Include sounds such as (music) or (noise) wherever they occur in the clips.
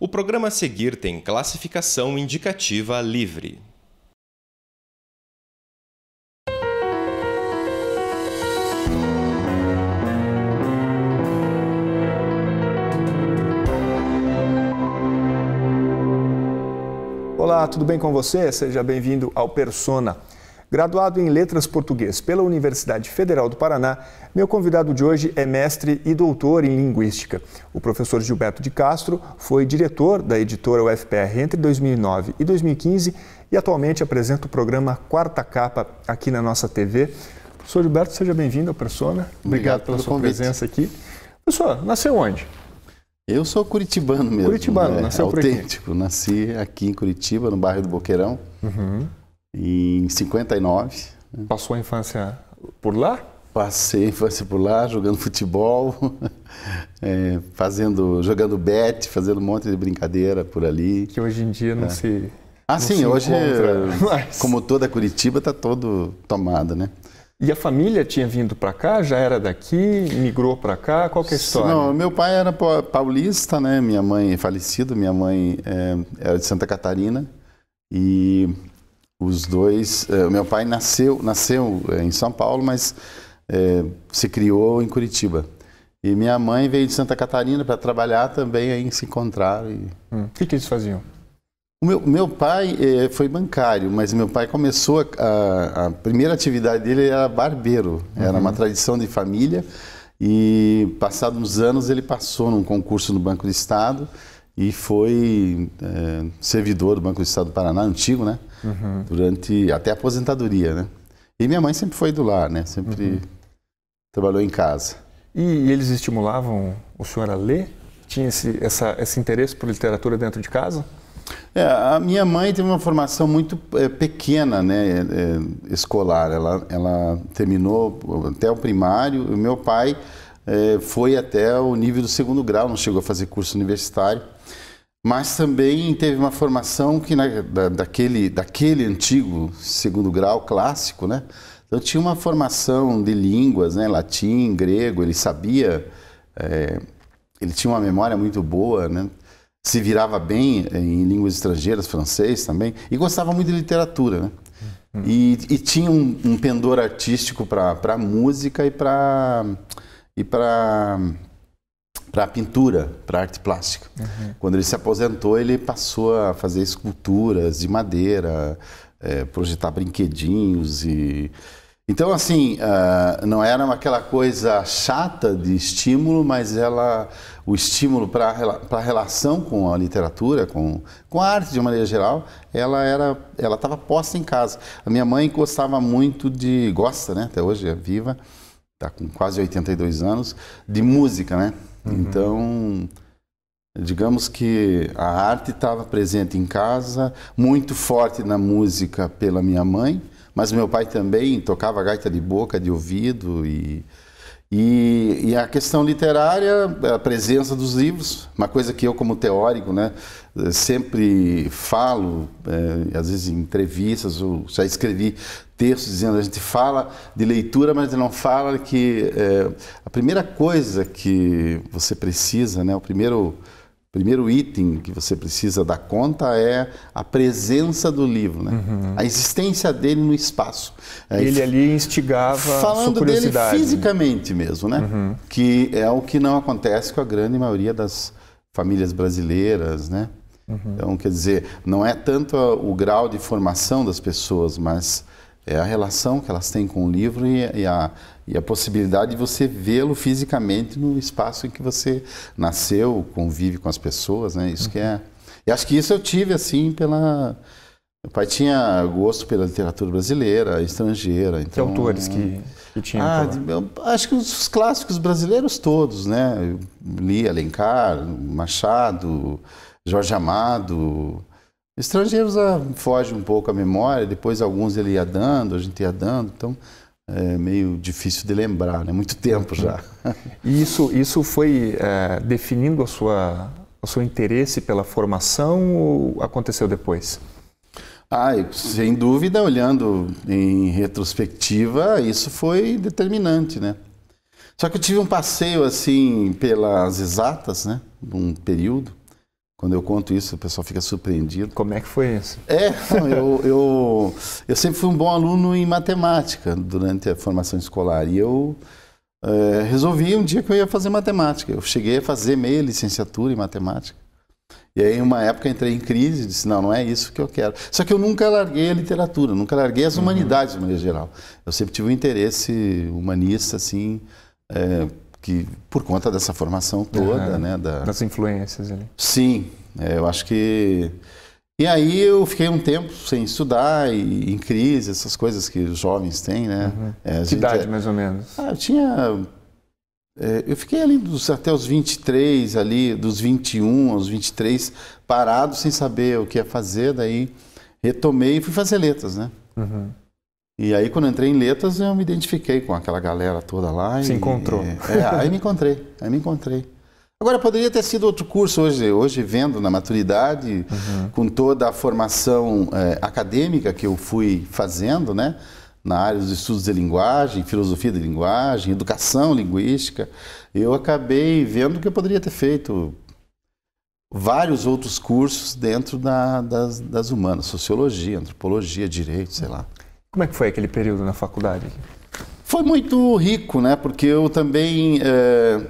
O programa a seguir tem classificação indicativa livre. Olá, tudo bem com você? Seja bem-vindo ao Persona. Graduado em Letras Português pela Universidade Federal do Paraná, meu convidado de hoje é mestre e doutor em Linguística. O professor Gilberto de Castro foi diretor da editora UFPR entre 2009 e 2015 e atualmente apresenta o programa Quarta Capa aqui na nossa TV. Professor Gilberto, seja bem-vindo ao Persona. Obrigado, Obrigado pela sua convite. presença aqui. Pessoal, nasceu onde? Eu sou curitibano mesmo. Curitibano, né? nasceu Autêntico. Nasci aqui em Curitiba, no bairro do Boqueirão. Uhum em 59. Né? Passou a infância por lá? Passei a infância por lá, jogando futebol, (laughs) é, fazendo, jogando bet, fazendo um monte de brincadeira por ali. Que hoje em dia não é. se. Ah, não sim, se hoje, (laughs) mas... como toda Curitiba, está todo tomado, né? E a família tinha vindo para cá? Já era daqui? Migrou para cá? Qual que é a história? Não, meu pai era paulista, né? Minha mãe é falecido, minha mãe é, era de Santa Catarina e os dois, eh, meu pai nasceu, nasceu eh, em São Paulo, mas eh, se criou em Curitiba. E minha mãe veio de Santa Catarina para trabalhar também, aí se encontraram. E... Hum. O que, que, eles faziam? O meu, meu pai é, foi bancário, mas meu pai começou, a, a, a primeira atividade dele era barbeiro, uhum. era uma tradição de família. E passados uns anos ele passou num concurso no Banco do Estado e foi é, servidor do Banco do Estado do Paraná, antigo, né? Uhum. Durante até a aposentadoria, né? E minha mãe sempre foi do lar, né? Sempre uhum. trabalhou em casa. E eles estimulavam o senhor a ler? Tinha esse, essa, esse interesse por literatura dentro de casa? É, a minha mãe teve uma formação muito é, pequena, né, é, é escolar. Ela, ela terminou até o primário. O meu pai é, foi até o nível do segundo grau, não chegou a fazer curso universitário mas também teve uma formação que na, né, da, daquele, daquele antigo segundo grau clássico, né? Então tinha uma formação de línguas, né? Latim, grego, ele sabia, é, ele tinha uma memória muito boa, né? Se virava bem é, em línguas estrangeiras, francês também, e gostava muito de literatura, né? Hum. E, e, tinha um, um pendor artístico para música e para e para para pintura, para arte plástica. Uhum. Quando ele se aposentou, ele passou a fazer esculturas de madeira, é, projetar brinquedinhos e então assim uh, não era aquela coisa chata de estímulo, mas ela o estímulo para a relação com a literatura, com, com a arte de maneira geral, ela era ela estava posta em casa. A minha mãe gostava muito de gosta, né? Até hoje é viva, está com quase 82 anos de música, né? Uhum. Então, digamos que a arte estava presente em casa, muito forte na música pela minha mãe, mas meu pai também tocava gaita de boca, de ouvido e e, e, a questão literária, a presença dos livros, uma coisa que eu, como teórico, né, sempre falo, é, às vezes em entrevistas, ou já escrevi textos dizendo a gente fala de leitura, mas não fala que é, a primeira coisa que você precisa, né, o primeiro primeiro item que você precisa dar conta é a presença do livro, né? Uhum. a existência dele no espaço. É, ele é, ali instigava falando dele né? fisicamente mesmo, né? Uhum. Que é o que não acontece com a grande maioria das famílias brasileiras, né? Uhum. Então, quer dizer, não é tanto o grau de formação das pessoas, mas é a relação que elas têm com o livro e, e a, e a possibilidade de você vê-lo fisicamente no espaço em que você nasceu, convive com as pessoas, né? Isso uhum. que é. Uhum. E acho que isso eu tive assim pela meu pai tinha gosto pela literatura brasileira, estrangeira. Então... Que autores que, que tinham? Ah, eu, acho que os clássicos brasileiros todos, né? Eu li Alencar, Machado, Jorge Amado, Estrangeiros ah, foge um pouco a memória, depois alguns ele ia dando, a gente ia dando, então é meio difícil de lembrar, né? Muito tempo já. E isso, isso foi é, definindo a sua, o seu interesse pela formação ou aconteceu depois? Ah, sem dúvida, olhando em retrospectiva, isso foi determinante, né? Só que eu tive um passeio assim pelas exatas, né? Um período quando eu conto isso, o pessoal fica surpreendido. Como é que foi isso? É, eu, eu, eu sempre fui um bom aluno em matemática durante a formação escolar. E eu é, resolvi um dia que eu ia fazer matemática. Eu cheguei a fazer meia licenciatura em matemática. E aí, em uma época, entrei em crise e disse: não, não é isso que eu quero. Só que eu nunca larguei a literatura, nunca larguei as uhum. humanidades, uhum. de maneira geral. Eu sempre tive um interesse humanista, assim. É, que por conta dessa formação toda, uhum. né? Da... Das influências ali. Sim, é, eu acho que. E aí eu fiquei um tempo sem estudar e em crise, essas coisas que os jovens têm, né? Uhum. É, que idade, é mais ou menos? Ah, eu tinha... É, eu fiquei ali dos, até os 23, ali, dos 21 aos 23, parado, sem saber o que ia fazer. Daí retomei e fui fazer letras, né? Uhum. E aí, quando entrei em letras, eu me identifiquei com aquela galera toda lá. Se e, encontrou. É, é, aí me encontrei, aí me encontrei. Agora, poderia ter sido outro curso hoje, hoje vendo na maturidade, uhum. com toda a formação é, acadêmica que eu fui fazendo, né? Na área dos estudos de linguagem, filosofia de linguagem, educação linguística, eu acabei vendo que eu poderia ter feito vários outros cursos dentro da, das, das humanas, sociologia, antropologia, direito, sei lá. Como é que foi aquele período na faculdade? Foi muito rico, né? Porque eu também é...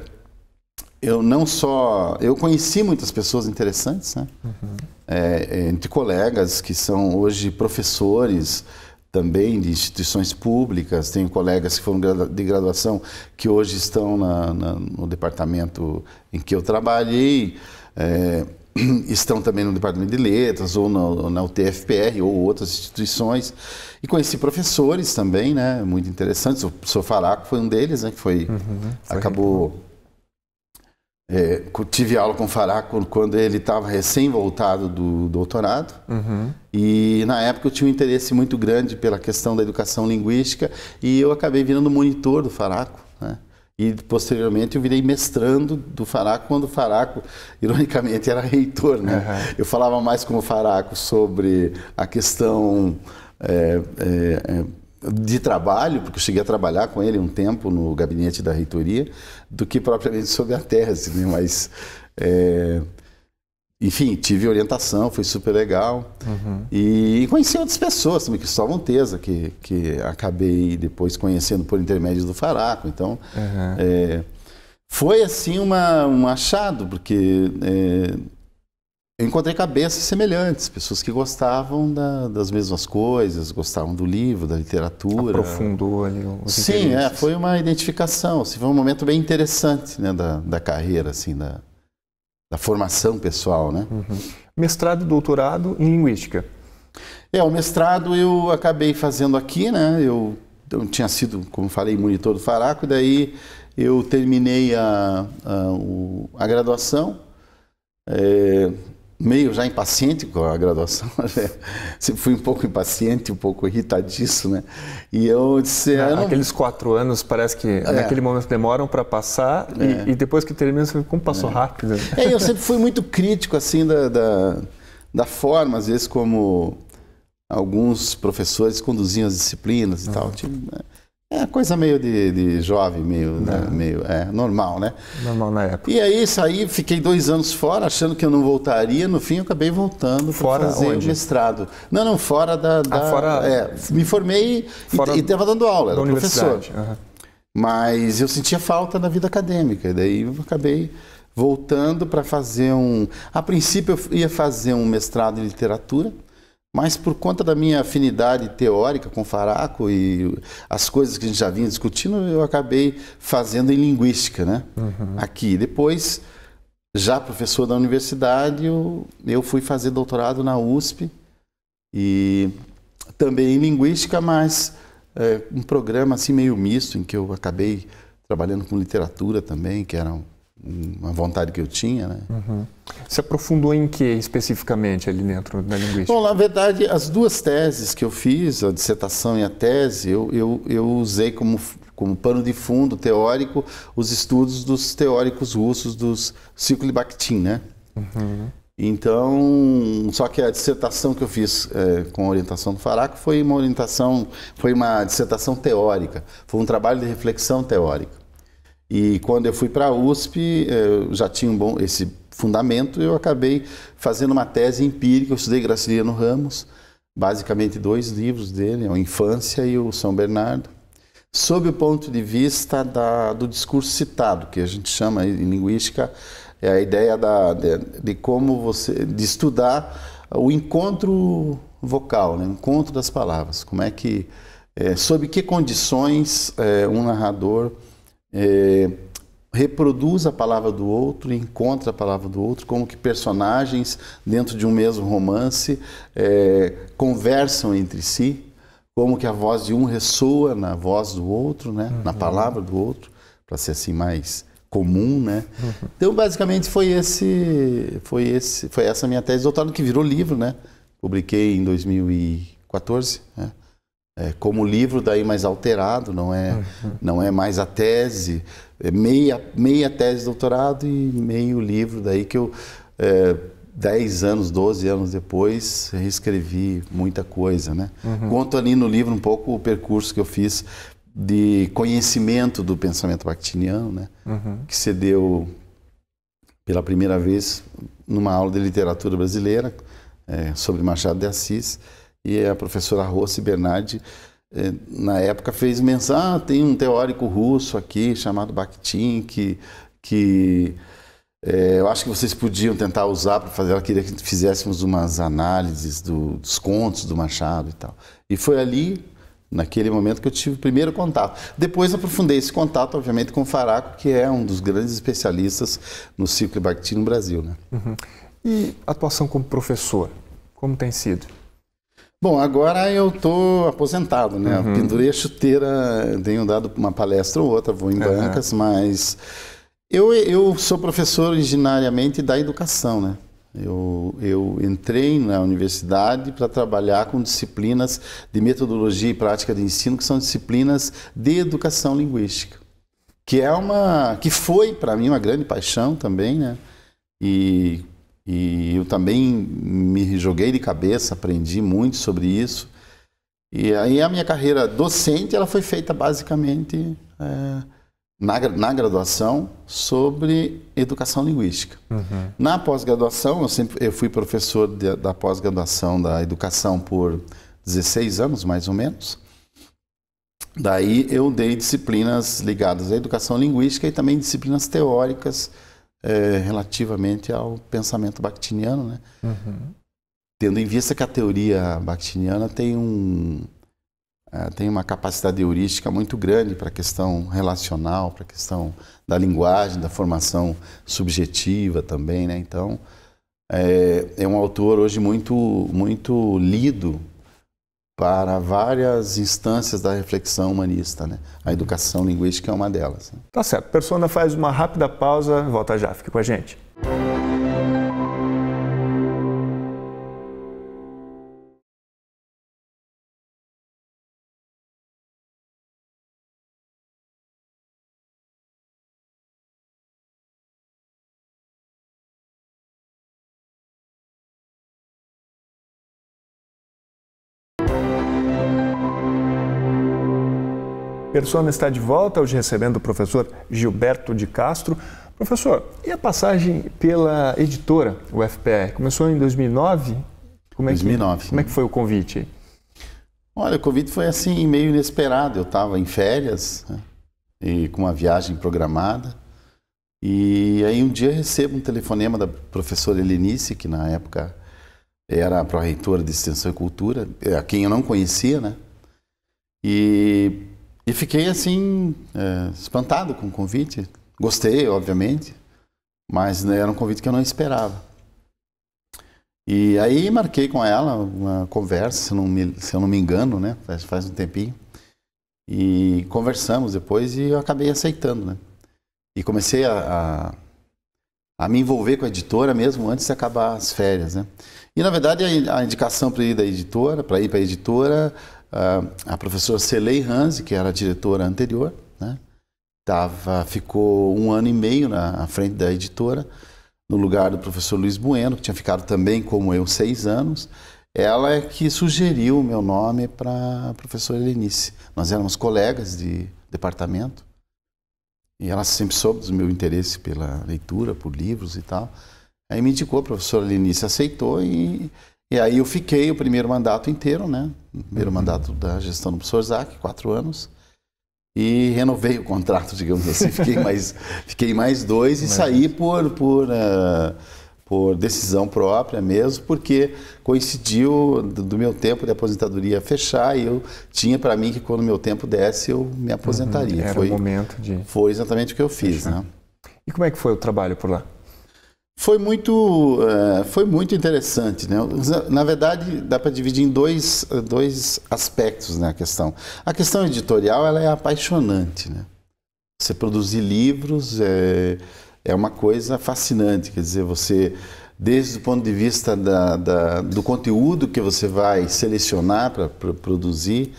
eu não só eu conheci muitas pessoas interessantes, né? Uhum. É, entre colegas que são hoje professores também de instituições públicas, tenho colegas que foram de graduação que hoje estão na, na, no departamento em que eu trabalhei, é, (clears throat) estão também no departamento de letras ou na, na UTFPR ou outras instituições. E conheci professores também, né? Muito interessantes. O professor Faraco foi um deles, né? Que foi, uhum, foi acabou. É, tive aula com o Faraco quando ele estava recém-voltado do doutorado. Uhum. E na época eu tinha um interesse muito grande pela questão da educação linguística e eu acabei virando monitor do Faraco. Né? E posteriormente eu virei mestrando do Faraco, quando o Faraco, ironicamente, era reitor. Né? Uhum. Eu falava mais com o Faraco sobre a questão é, é, é, de trabalho, porque eu cheguei a trabalhar com ele um tempo no gabinete da reitoria, do que propriamente sobre a tese, assim, né? mas é, enfim, tive orientação, foi super legal uhum. e, e, conheci outras pessoas também, Cristóvão Teza, que, que acabei depois conhecendo por intermédio do Faraco, então uhum. é, foi assim uma, um achado, porque é, eu encontrei cabeças semelhantes, pessoas que gostavam da, das mesmas coisas, gostavam do livro, da literatura. Aprofundou ali os Sim, é, foi uma identificação, assim, foi um momento bem interessante né, da, da carreira, assim, da, da formação pessoal. Né? Uhum. Mestrado e doutorado em Linguística. É, o mestrado eu acabei fazendo aqui, né? Eu, eu tinha sido, como falei, monitor do Faraco, e daí eu terminei a, a, a graduação. É, meio já impaciente com a graduação, Sempre (laughs) né? fui um pouco impaciente, um pouco irritadíssimo, né? E eu disse... Ah, eu não... Aqueles quatro anos parece que é. naquele momento demoram para passar é. e, e, depois que termina você como passou é. rápido. É, eu sempre fui muito crítico assim da, da, da, forma, às vezes como alguns professores conduziam as disciplinas e uhum. tal. Tipo, né? É coisa meio de, de jovem, meio, né? É. meio é, normal, né? Normal na época. E aí saí, fiquei dois anos fora, achando que eu não voltaria. No fim, eu acabei voltando para fazer onde? mestrado. Não, não, fora da. Ah, da ah, fora... É, me formei fora e estava dando aula, era professor. Uhum. Mas eu sentia falta na vida acadêmica, daí eu acabei voltando para fazer um. A princípio, eu ia fazer um mestrado em literatura mas por conta da minha afinidade teórica com Faraco e as coisas que a gente já vinha discutindo, eu acabei fazendo em linguística, né? Uhum. Aqui. Depois, já professor da universidade, eu, eu fui fazer doutorado na USP e também em linguística, mas é, um programa assim meio misto em que eu acabei trabalhando com literatura também, que era um uma vontade que eu tinha. Né? Uhum. Você aprofundou em que especificamente ali dentro da linguística? Bom, na verdade, as duas teses que eu fiz, a dissertação e a tese, eu, eu, eu usei como, como pano de fundo teórico os estudos dos teóricos russos dos Ciclo de Bakhtin, né? Uhum. Então, só que a dissertação que eu fiz é, com a orientação do Faraco foi uma orientação, foi uma dissertação teórica, foi um trabalho de reflexão teórica. E quando eu fui para a USP, eh, eu já tinha um bom esse fundamento, eu acabei fazendo uma tese empírica, eu estudei Graciliano Ramos, basicamente dois livros dele, é o Infância e o São Bernardo, sob o ponto de vista da, do discurso citado, que a gente chama em linguística é a ideia da, de, de, como você de estudar o encontro vocal, né? o encontro das palavras, como é que é, sob que condições é, um narrador é, reproduz a palavra do outro, encontra a palavra do outro, como que personagens dentro de um mesmo romance é, conversam entre si, como que a voz de um ressoa na voz do outro, né? Uhum. na palavra do outro, para ser assim mais comum, né? Uhum. Então basicamente foi esse, foi esse, foi essa minha tese de doutorado que virou livro, né? Publiquei em 2014, né? É, como livro daí mais alterado, não é, não é mais a tese, é meia, meia tese de doutorado e meio livro daí que eu é, 10 anos, 12 anos depois, reescrevi muita coisa, né? Uhum. Conto ali no livro um pouco o percurso que eu fiz de conhecimento do pensamento bactiniano, né? Uhum. Que se deu pela primeira vez numa aula de literatura brasileira é, sobre Machado de Assis e a professora Rossi Bernardi, eh, na época, fez menção, ah, tem um teórico russo aqui chamado Bakhtin, que, que é, eu acho que vocês podiam tentar usar para fazer. Ela queria que fizéssemos umas análises do, dos contos do Machado e tal. E foi ali, naquele momento, que eu tive o primeiro contato. Depois aprofundei esse contato, obviamente, com o Faraco, que é um dos grandes especialistas no ciclo Bakhtin no Brasil. Né? Uhum. E atuação como professor, como tem sido? Bom, agora eu estou aposentado, né? Uhum. Pendurei a chuteira, tenho dado uma palestra ou outra, vou em bancas, mas eu, eu sou professor originariamente da educação, né? Eu, eu entrei na universidade para trabalhar com disciplinas de metodologia e prática de ensino, que são disciplinas de educação linguística, que é uma que foi para mim uma grande paixão também, né? E e eu também me joguei de cabeça, aprendi muito sobre isso. E aí a minha carreira docente ela foi feita basicamente é, na, na graduação sobre educação linguística. Uhum. Na pós-graduação, eu, sempre, eu fui professor de, da pós-graduação da educação por 16 anos, mais ou menos. Daí eu dei disciplinas ligadas à educação linguística e também disciplinas teóricas é, relativamente ao pensamento bakhtiniano, né? Uhum. Tendo em vista que a teoria bakhtiniana tem um é, tem uma capacidade heurística muito grande para a questão relacional, para a questão da linguagem, da formação subjetiva também, né? Então é, é um autor hoje muito muito lido para várias instâncias da reflexão humanista. Né? A educação linguística é uma delas. Né? Tá certo. Persona faz uma rápida pausa, volta já, fique com a gente. Persona está de volta, hoje recebendo o professor Gilberto de Castro. Professor, e a passagem pela editora UFPR? Começou em 2009? Como é que, 2009. Como é que foi o convite? Olha, o convite foi assim, meio inesperado. Eu estava em férias né, e com uma viagem programada. E aí um dia recebo um telefonema da professora Helenice, que na época era a pró-reitora de Extensão e Cultura, é, a quem eu não conhecia, né? E e fiquei assim, é, espantado com o convite. Gostei, obviamente, mas né, era um convite que eu não esperava. E aí marquei com ela uma conversa, se, não me, se eu não me engano, né? Faz, faz um tempinho. E conversamos depois e eu acabei aceitando, né? E comecei a, a, a me envolver com a editora mesmo antes de acabar as férias, né? E na verdade a, a indicação para ir da editora, para ir para a editora, ah, a professora Celei Hanzi, que era a diretora anterior, né? Tava, ficou um ano e meio na frente da editora, no lugar do professor Luiz Bueno, que tinha ficado também, como eu, seis anos. Ela é que sugeriu o meu nome para a professora Helenice. Nós éramos colegas de departamento e ela sempre soube do meu interesse pela leitura, por livros e tal. Aí me indicou, a professora Helenice aceitou e e aí eu fiquei o primeiro mandato inteiro, né? O primeiro uhum. mandato da gestão do professor Zac, quatro anos. E renovei o contrato, (laughs) digamos assim. Fiquei mais, fiquei mais dois e saí por, por, uh, por decisão própria mesmo, porque coincidiu do, do meu tempo de aposentadoria fechar e eu tinha para mim que quando meu tempo desse eu me uhum. aposentaria. Uhum, era foi, o momento de. Foi exatamente o que eu fiz, fechar. né? E como é que foi o trabalho por lá? Foi muito, uh, foi muito interessante. Né? Na verdade, dá para dividir em dois, dois aspectos né, a questão. A questão editorial ela é apaixonante. Né? Você produzir livros é, é uma coisa fascinante. Quer dizer, você, desde o ponto de vista da, da do conteúdo que você vai selecionar para produzir,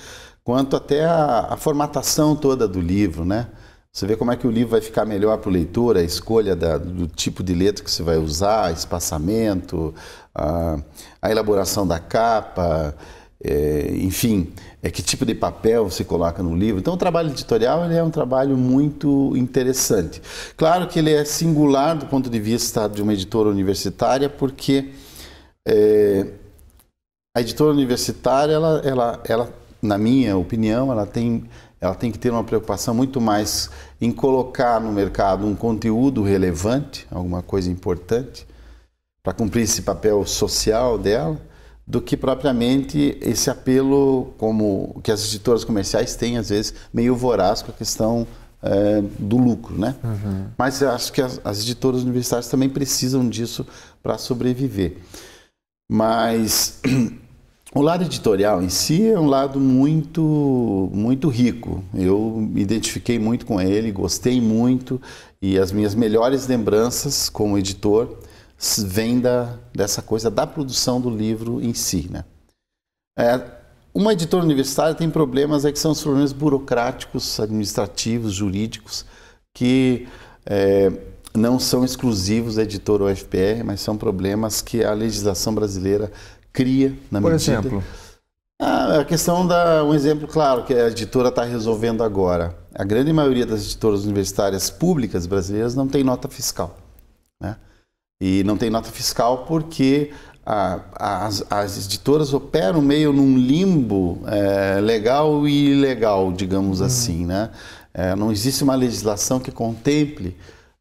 quanto até a, a formatação toda do livro, né? Você vê como é que o livro vai ficar melhor para o leitor, a escolha da, do tipo de letra que você vai usar, espaçamento, a, a elaboração da capa, é, enfim, é, que tipo de papel você coloca no livro. Então, o trabalho editorial é um trabalho muito interessante. Claro que ele é singular do ponto de vista de uma editora universitária, porque é, a editora universitária, ela, ela, ela, na minha opinião, ela tem ela tem que ter uma preocupação muito mais em colocar no mercado um conteúdo relevante, alguma coisa importante, para cumprir esse papel social dela, do que propriamente esse apelo como que as editoras comerciais têm às vezes meio voraz com a questão é, do lucro, né? Uhum. Mas eu acho que as, as editoras universitárias também precisam disso para sobreviver. Mas (clears throat) O lado editorial em si é um lado muito, muito rico. Eu me identifiquei muito com ele, gostei muito e as minhas melhores lembranças como editor vêm da, dessa coisa da produção do livro em si. Né? É, uma editora universitária tem problemas é que são os problemas burocráticos, administrativos, jurídicos, que é, não são exclusivos da editora UFPR, mas são problemas que a legislação brasileira cria na Por medida. Por exemplo? Ah, a questão da um exemplo claro que a editora está resolvendo agora. A grande maioria das editoras universitárias públicas brasileiras não tem nota fiscal, né? E não tem nota fiscal porque a, as, as, editoras operam meio num limbo é, legal e ilegal, digamos hum. assim, né? É, não existe uma legislação que contemple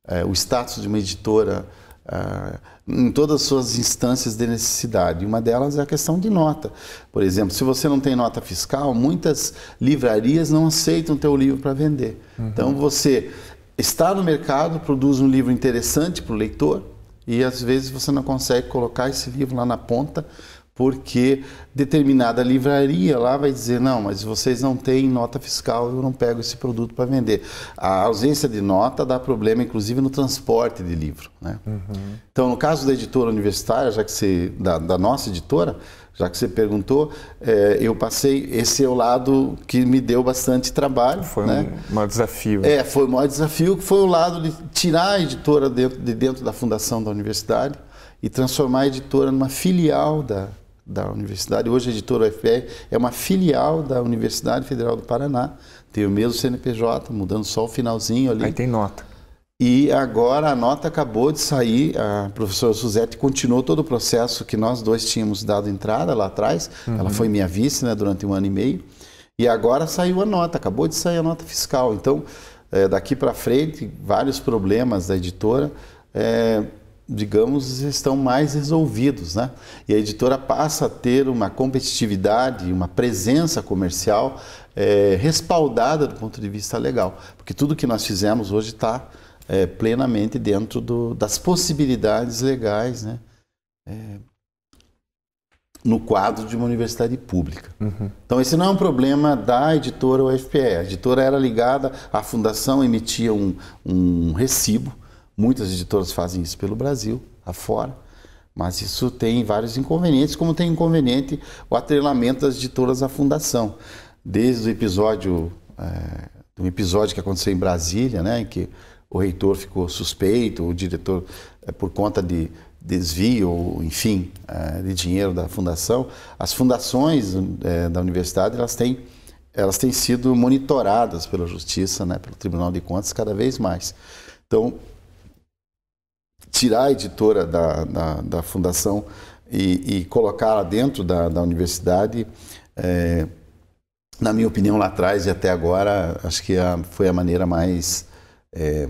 é, o status de uma editora ah, em todas as suas instâncias de necessidade. Uma delas é a questão de nota. Por exemplo, se você não tem nota fiscal, muitas livrarias não aceitam o teu livro para vender. Uhum. Então você está no mercado, produz um livro interessante para o leitor e às vezes você não consegue colocar esse livro lá na ponta porque determinada livraria lá vai dizer: não, mas vocês não têm nota fiscal, eu não pego esse produto para vender. A ausência de nota dá problema, inclusive, no transporte de livro. Né? Uhum. Então, no caso da editora universitária, já que você, da, da nossa editora, já que você perguntou, é, eu passei esse é o lado que me deu bastante trabalho. Foi né? um maior desafio. É, foi o maior desafio, que foi o lado de tirar a editora de dentro da fundação da universidade e transformar a editora numa filial da, da universidade. Hoje a editora UFR é uma filial da Universidade Federal do Paraná. Tem o mesmo CNPJ, mudando só o finalzinho ali. Aí tem nota. E agora a nota acabou de sair, a professora Suzete continuou todo o processo que nós dois tínhamos dado entrada lá atrás. Uhum. Ela foi minha vice né, durante um ano e meio. E agora saiu a nota, acabou de sair a nota fiscal. Então, é, daqui para frente, vários problemas da editora. É, digamos, estão mais resolvidos, né? E a editora passa a ter uma competitividade, uma presença comercial é, respaldada do ponto de vista legal, porque tudo que nós fizemos hoje está é, eh, plenamente dentro do, das possibilidades legais, né? É, no quadro de uma universidade pública. Uhum. Então, esse não é um problema da editora UFPE. A editora era ligada à fundação, emitia um, um recibo, Muitas editoras fazem isso pelo Brasil, afora, mas isso tem vários inconvenientes, como tem inconveniente o atrelamento das editoras à fundação. Desde o episódio, é, um episódio que aconteceu em Brasília, né, em que o reitor ficou suspeito, o diretor, é, por conta de desvio, enfim, é, de dinheiro da fundação, as fundações da universidade elas têm elas têm sido monitoradas pela justiça, né, pelo Tribunal de Contas cada vez mais. Então, tirar a editora da, da, da fundação e, e colocá-la dentro da, da universidade, é, na minha opinião, lá atrás e até agora, acho que a, foi a maneira mais, é,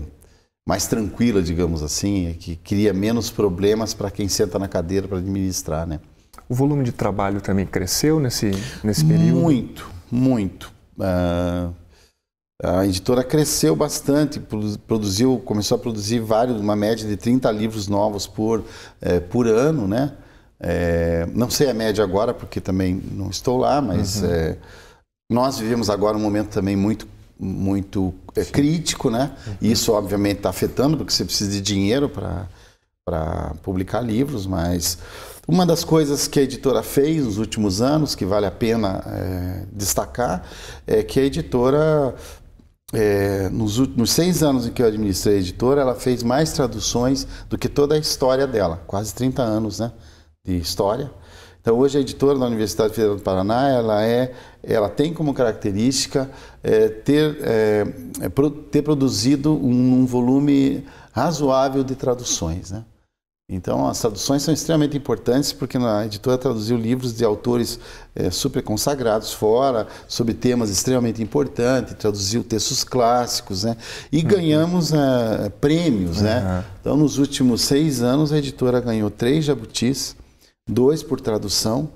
mais tranquila, digamos assim, é que cria menos problemas para quem senta na cadeira para administrar, né? O volume de trabalho também cresceu nesse, nesse período? Muito, muito. Uh a editora cresceu bastante, produziu, começou a produzir vários, uma média de 30 livros novos por, é, por ano, né? É, não sei a média agora, porque também não estou lá, mas uhum. é, nós vivemos agora um momento também muito muito crítico, né? Uhum. Isso obviamente está afetando, porque você precisa de dinheiro para para publicar livros, mas uma das coisas que a editora fez nos últimos anos, que vale a pena é, destacar, é que a editora é, nos últimos seis anos em que eu administrei a editora, ela fez mais traduções do que toda a história dela, quase 30 anos né, de história. Então, hoje a editora da Universidade Federal do Paraná, ela, é, ela tem como característica é, ter, é, é ter produzido um, um volume razoável de traduções. Né? Então, as traduções são extremamente importantes porque a editora traduziu livros de autores é, super consagrados fora, sobre temas extremamente importantes, traduziu textos clássicos, né? E uhum. ganhamos é, prêmios, né? uhum. né? Então, nos últimos seis anos, a editora ganhou três jabutis, dois por tradução,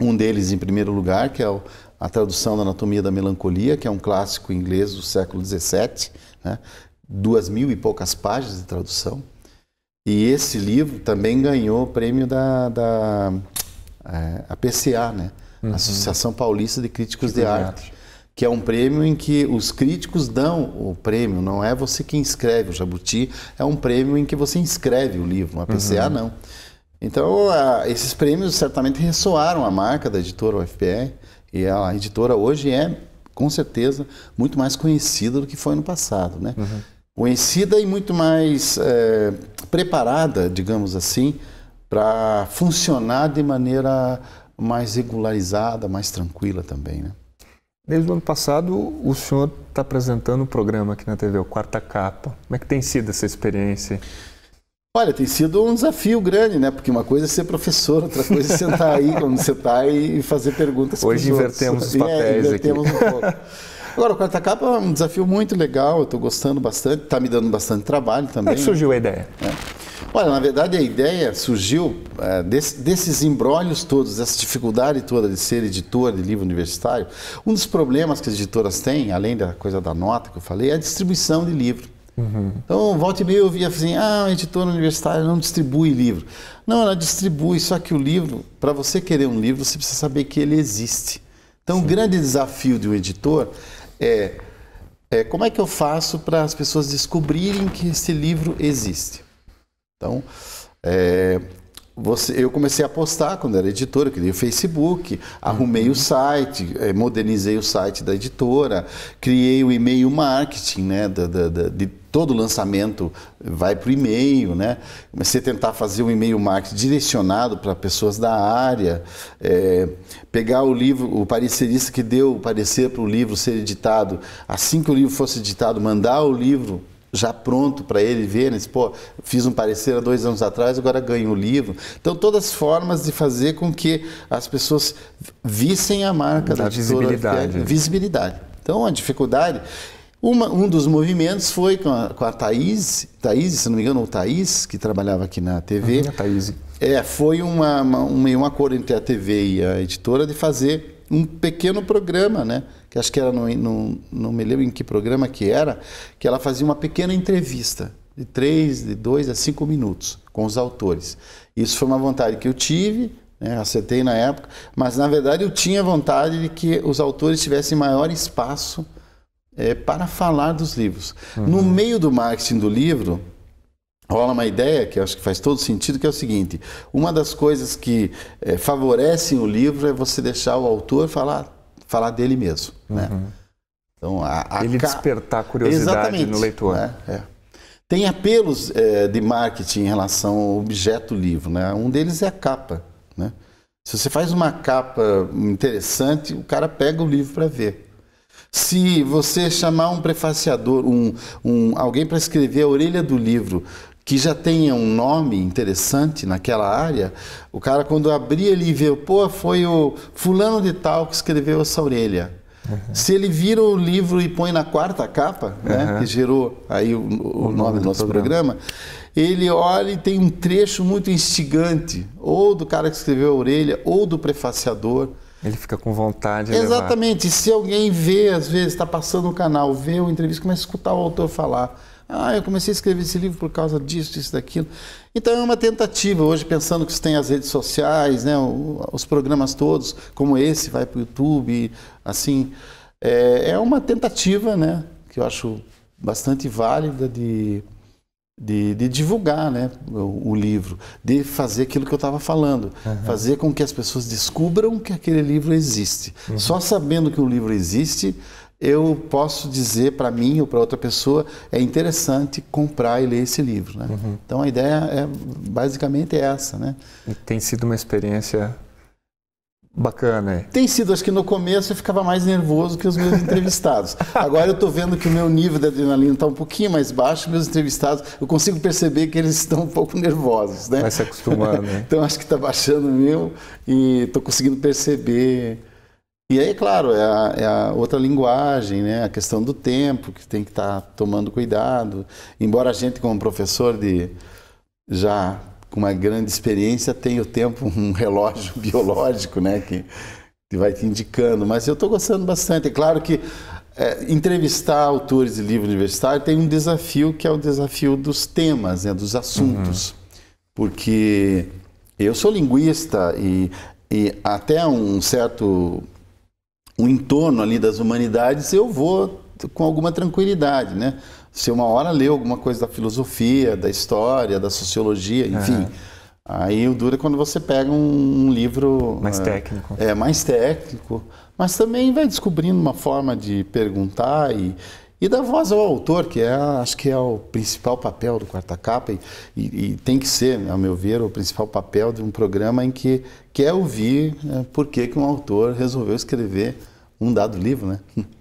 um deles em primeiro lugar, que é o, a tradução da Anatomia da Melancolia, que é um clássico inglês do século XVII, né? duas mil e poucas páginas de tradução. E esse livro também ganhou o prêmio da, da é, né? Uhum. Associação Paulista de Críticos de, de arte. arte, que é um prêmio em que os críticos dão o prêmio, não é você que inscreve o Jabuti, é um prêmio em que você inscreve o livro, A PCA uhum. não. Então, a, esses prêmios certamente ressoaram a marca da editora UFPR, e a editora hoje é, com certeza, muito mais conhecida do que foi no passado, né? Uhum conhecida e muito mais é, preparada, digamos assim, para funcionar de maneira mais regularizada, mais tranquila também, né? Desde o ano passado, o senhor está apresentando um programa aqui na TV, o Quarta Capa. Como é que tem sido essa experiência? Olha, tem sido um desafio grande, né? Porque uma coisa é ser professor, outra coisa é sentar aí quando (laughs) você está e fazer perguntas. Hoje invertemos outros. os (laughs) é, papéis é, invertemos aqui. Um pouco. (laughs) Agora, o quarta capa é um desafio muito legal, eu estou gostando bastante, está me dando bastante trabalho também. Como é que né? surgiu a ideia? É. Olha, na verdade a ideia surgiu é, desse, desses embrólios todos, dessa dificuldade toda de ser editor de livro universitário. Um dos problemas que as editoras têm, além da coisa da nota que eu falei, é a distribuição de livro. Uhum. Então, volta e meia eu via assim, ah, a editora universitária não distribui livro. Não, ela distribui, só que o livro, para você querer um livro, você precisa saber que ele existe. Então, o grande desafio de um editor é, é como é que eu faço para as pessoas descobrirem que esse livro existe? Então, é, você, eu comecei a postar quando era editora, criei o Facebook, arrumei o uhum. site, é, modernizei o site da editora, criei o e-mail marketing, né, da, da, da, de todo lançamento vai para o e-mail, né? Comecei a tentar fazer um e-mail marketing direcionado para pessoas da área, é, pegar o livro, o parecerista que deu o parecer para o livro ser editado, assim que o livro fosse editado, mandar o livro já pronto para ele ver, né? pô, fiz um parecer há dois anos atrás, agora ganho o livro. Então, todas as formas de fazer com que as pessoas vissem a marca da, da visibilidade. Editora, é, né? visibilidade. Então, a dificuldade uma, um dos movimentos foi com a, com a Thaís, Thaís, se não me engano, o Thaís, que trabalhava aqui na TV. Uhum, Thaís. É, foi uma, uma, uma entre a TV e a editora de fazer um pequeno programa, né? Que acho que era, no, no, não me lembro em que programa que era, que ela fazia uma pequena entrevista de três, de dois a cinco minutos com os autores. Isso foi uma vontade que eu tive, né? acertei na época, mas na verdade eu tinha vontade de que os autores tivessem maior espaço é, para falar dos livros. Uhum. No meio do marketing do livro, rola uma ideia que eu acho que faz todo sentido, que é o seguinte: uma das coisas que é, favorecem o livro é você deixar o autor falar, falar dele mesmo. Né? Uhum. Né? Então, a, a Ele ca... despertar curiosidade Exatamente, no né? leitor. Né? É. Tem apelos é, de marketing em relação ao objeto livro. Né? Um deles é a capa. Né? Se você faz uma capa interessante, o cara pega o livro para ver. Se você chamar um prefaciador, um, um alguém para escrever a orelha do livro que já tenha um nome interessante naquela área, o cara quando abrir ele vê, pô, foi o fulano de tal que escreveu essa orelha. Uhum. Se ele vira o livro e põe na quarta capa, né, uhum. né, que gerou aí o, o, o nome, nome do nosso programa. programa. ele olha e tem um trecho muito instigante, ou do cara que escreveu a orelha, ou do prefaciador. Ele fica com vontade. Exatamente. Levar. Se alguém vê, às vezes, está passando o canal, vê o entrevista, começa a escutar o autor falar. Ah, eu comecei a escrever esse livro por causa disso, isso, daquilo. Então é uma tentativa. Hoje, pensando que você tem as redes sociais, né, os programas todos, como esse, vai para o YouTube, assim. É, é uma tentativa, né? Que eu acho bastante válida de de, de, divulgar né, o, o, livro, de fazer aquilo que eu estava falando, uhum. fazer com que as pessoas descubram que aquele livro existe. Uhum. Só sabendo que o livro existe, eu posso dizer para mim ou para outra pessoa é interessante comprar e ler esse livro. Né? Uhum. Então a ideia é basicamente essa. Né? E tem sido uma experiência Bacana. É. Tem sido, acho que no começo eu ficava mais nervoso que os meus (laughs) entrevistados. Agora eu estou vendo que o meu nível de adrenalina está um pouquinho mais baixo, meus entrevistados, eu consigo perceber que eles estão um pouco nervosos, né? Vai se acostumando. Né? (laughs) então acho que está baixando o meu e estou conseguindo perceber. E aí, claro, é a, é a, outra linguagem, né? A questão do tempo, que tem que estar tá tomando cuidado. Embora a gente, como professor de já uma grande experiência tem o tempo, um relógio (laughs) biológico, né? Que, que vai te indicando. Mas eu estou gostando bastante. É claro que é, entrevistar autores de livro universitário tem um desafio que é o desafio dos temas, né? dos assuntos. Uhum. Porque eu sou linguista e, e até um certo um entorno ali das humanidades eu vou com alguma tranquilidade, né? se uma hora leu alguma coisa da filosofia, da história, da sociologia, enfim. Uhum. Aí o duro é quando você pega um, um livro mais é, técnico. É, mais técnico, mas também vai descobrindo uma forma de perguntar e, e dar voz ao autor, que é, acho que é o principal papel do Quarta Capa e, e, e tem que ser, ao meu ver, o principal papel de um programa em que quer ouvir né, por que um autor resolveu escrever um dado livro, né? (laughs)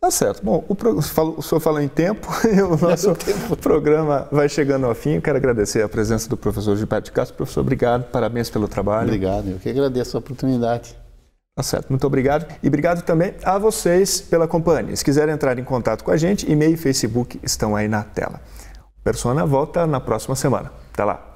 Tá certo. Bom, o, pro... o senhor falou em tempo (laughs) e o nosso tempo. programa vai chegando ao fim. Eu quero agradecer a presença do professor Gilberto de Castro. Professor, obrigado, parabéns pelo trabalho. Obrigado, eu que agradeço a oportunidade. Tá certo, muito obrigado. E obrigado também a vocês pela companhia. Se quiserem entrar em contato com a gente, e-mail e Facebook estão aí na tela. O Persona volta na próxima semana. Até lá.